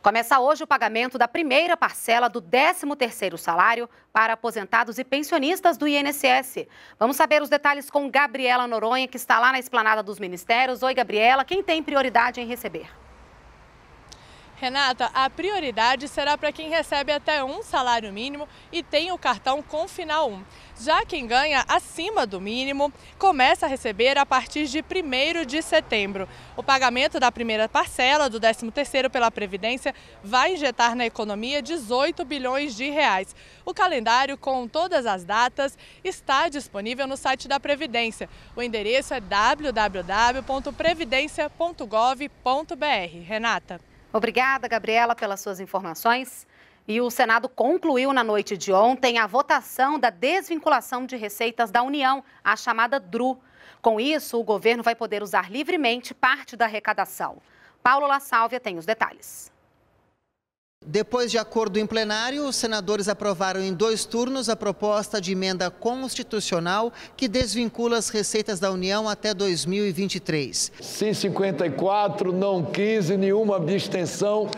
Começa hoje o pagamento da primeira parcela do 13º salário para aposentados e pensionistas do INSS. Vamos saber os detalhes com Gabriela Noronha, que está lá na esplanada dos ministérios. Oi, Gabriela, quem tem prioridade em receber? Renata, a prioridade será para quem recebe até um salário mínimo e tem o cartão com final 1. Já quem ganha acima do mínimo começa a receber a partir de 1 de setembro. O pagamento da primeira parcela do 13º pela Previdência vai injetar na economia 18 bilhões de reais. O calendário com todas as datas está disponível no site da Previdência. O endereço é www.previdencia.gov.br. Renata. Obrigada, Gabriela, pelas suas informações. E o Senado concluiu na noite de ontem a votação da desvinculação de receitas da União, a chamada DRU. Com isso, o governo vai poder usar livremente parte da arrecadação. Paulo La Sálvia tem os detalhes. Depois de acordo em plenário, os senadores aprovaram em dois turnos a proposta de emenda constitucional que desvincula as receitas da União até 2023. Sim, 54, não 15, nenhuma abstenção.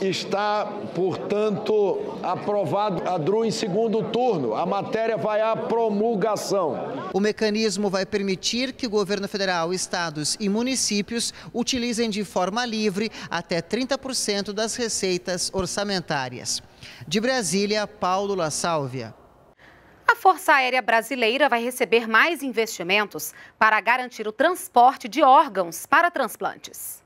Está, portanto, aprovado a DRU em segundo turno. A matéria vai à promulgação. O mecanismo vai permitir que o governo federal, estados e municípios utilizem de forma livre até 30% das receitas orçamentárias. De Brasília, Paulo La Sálvia. A Força Aérea Brasileira vai receber mais investimentos para garantir o transporte de órgãos para transplantes.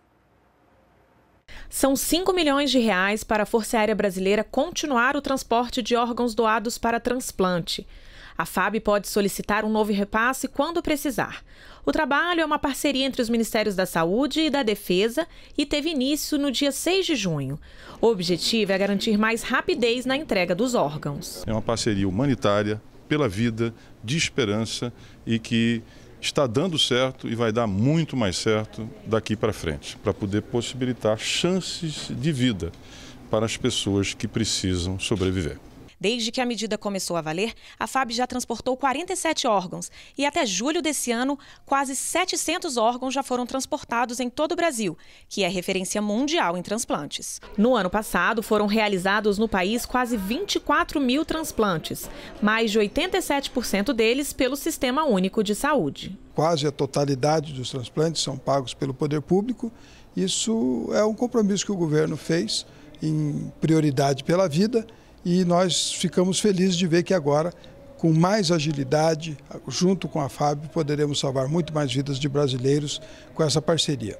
São 5 milhões de reais para a Força Aérea Brasileira continuar o transporte de órgãos doados para transplante. A FAB pode solicitar um novo repasse quando precisar. O trabalho é uma parceria entre os Ministérios da Saúde e da Defesa e teve início no dia 6 de junho. O objetivo é garantir mais rapidez na entrega dos órgãos. É uma parceria humanitária, pela vida, de esperança e que está dando certo e vai dar muito mais certo daqui para frente, para poder possibilitar chances de vida para as pessoas que precisam sobreviver. Desde que a medida começou a valer, a FAB já transportou 47 órgãos e até julho desse ano, quase 700 órgãos já foram transportados em todo o Brasil, que é referência mundial em transplantes. No ano passado, foram realizados no país quase 24 mil transplantes, mais de 87% deles pelo Sistema Único de Saúde. Quase a totalidade dos transplantes são pagos pelo poder público. Isso é um compromisso que o governo fez em prioridade pela vida e nós ficamos felizes de ver que agora, com mais agilidade, junto com a FAB, poderemos salvar muito mais vidas de brasileiros com essa parceria.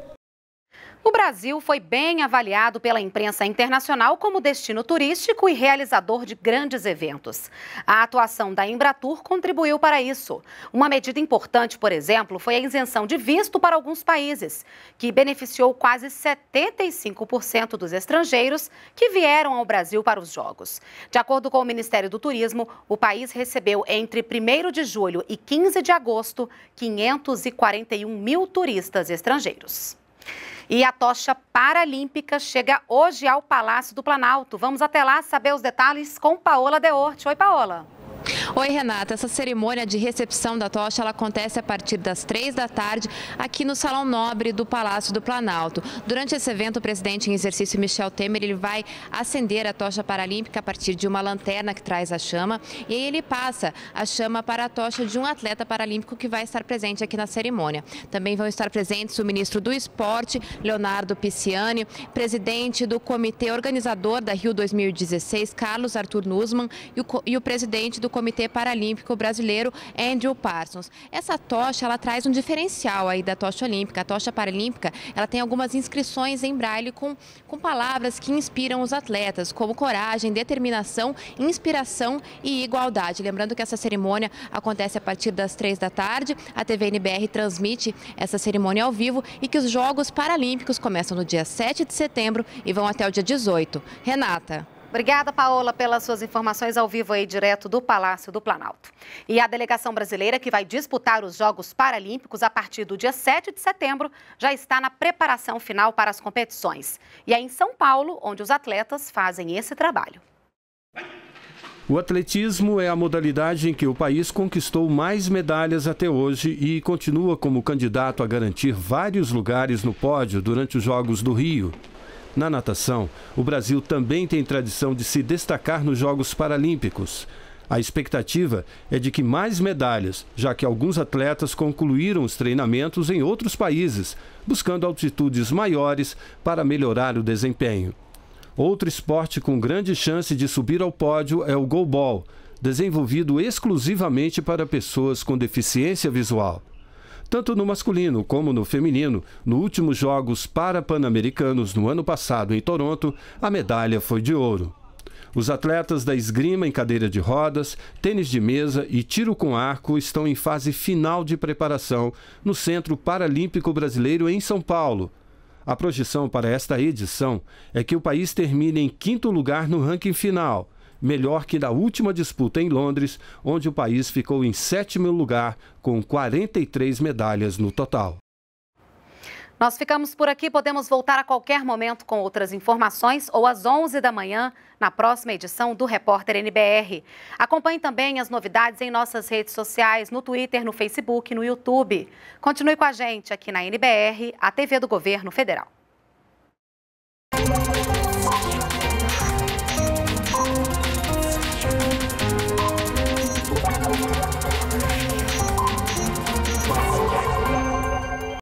O Brasil foi bem avaliado pela imprensa internacional como destino turístico e realizador de grandes eventos. A atuação da Embratur contribuiu para isso. Uma medida importante, por exemplo, foi a isenção de visto para alguns países, que beneficiou quase 75% dos estrangeiros que vieram ao Brasil para os Jogos. De acordo com o Ministério do Turismo, o país recebeu entre 1 de julho e 15 de agosto 541 mil turistas estrangeiros. E a tocha paralímpica chega hoje ao Palácio do Planalto. Vamos até lá saber os detalhes com Paola Deorte. Oi, Paola. Oi, Renata. Essa cerimônia de recepção da tocha ela acontece a partir das três da tarde aqui no Salão Nobre do Palácio do Planalto. Durante esse evento, o presidente em exercício Michel Temer ele vai acender a tocha paralímpica a partir de uma lanterna que traz a chama e aí ele passa a chama para a tocha de um atleta paralímpico que vai estar presente aqui na cerimônia. Também vão estar presentes o ministro do Esporte, Leonardo Pisciani, presidente do comitê organizador da Rio 2016, Carlos Arthur Nussmann, e o, e o presidente do comitê comitê paralímpico brasileiro Andrew Parsons. Essa tocha, ela traz um diferencial aí da tocha olímpica. A tocha paralímpica, ela tem algumas inscrições em braille com, com palavras que inspiram os atletas, como coragem, determinação, inspiração e igualdade. Lembrando que essa cerimônia acontece a partir das três da tarde. A TVNBR transmite essa cerimônia ao vivo e que os Jogos Paralímpicos começam no dia 7 de setembro e vão até o dia 18. Renata. Obrigada, Paola, pelas suas informações ao vivo aí, direto do Palácio do Planalto. E a delegação brasileira que vai disputar os Jogos Paralímpicos a partir do dia 7 de setembro já está na preparação final para as competições. E é em São Paulo onde os atletas fazem esse trabalho. O atletismo é a modalidade em que o país conquistou mais medalhas até hoje e continua como candidato a garantir vários lugares no pódio durante os Jogos do Rio. Na natação, o Brasil também tem tradição de se destacar nos Jogos Paralímpicos. A expectativa é de que mais medalhas, já que alguns atletas concluíram os treinamentos em outros países, buscando altitudes maiores para melhorar o desempenho. Outro esporte com grande chance de subir ao pódio é o goalball, desenvolvido exclusivamente para pessoas com deficiência visual tanto no masculino como no feminino. No últimos Jogos Parapan-Americanos no ano passado em Toronto, a medalha foi de ouro. Os atletas da esgrima em cadeira de rodas, tênis de mesa e tiro com arco estão em fase final de preparação no Centro Paralímpico Brasileiro em São Paulo. A projeção para esta edição é que o país termine em quinto lugar no ranking final melhor que na última disputa em Londres, onde o país ficou em sétimo lugar, com 43 medalhas no total. Nós ficamos por aqui, podemos voltar a qualquer momento com outras informações ou às 11 da manhã na próxima edição do Repórter NBR. Acompanhe também as novidades em nossas redes sociais, no Twitter, no Facebook, e no YouTube. Continue com a gente aqui na NBR, a TV do Governo Federal.